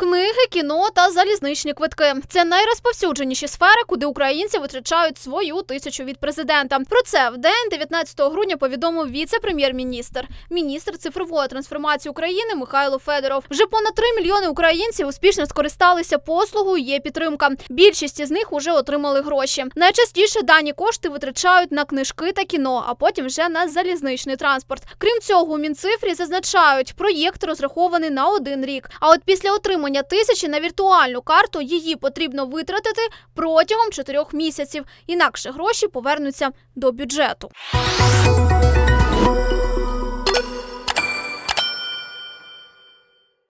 Книги, кіно та залізничні квитки це найрозповсюдженіші сфери, куди українці витрачають свою тисячу від президента. Про це в день 19 грудня повідомив віце-прем'єр-міністр, міністр цифрової трансформації України Михайло Федоров. Вже понад 3 мільйони українців успішно скористалися послугою. Є підтримка. Більшість із них уже отримали гроші. Найчастіше дані кошти витрачають на книжки та кіно, а потім вже на залізничний транспорт. Крім цього, у мінцифрі зазначають, проєкт розрахований на один рік. А от після отримання отримання тисячі на віртуальну карту її потрібно витратити протягом чотирьох місяців. Інакше гроші повернуться до бюджету.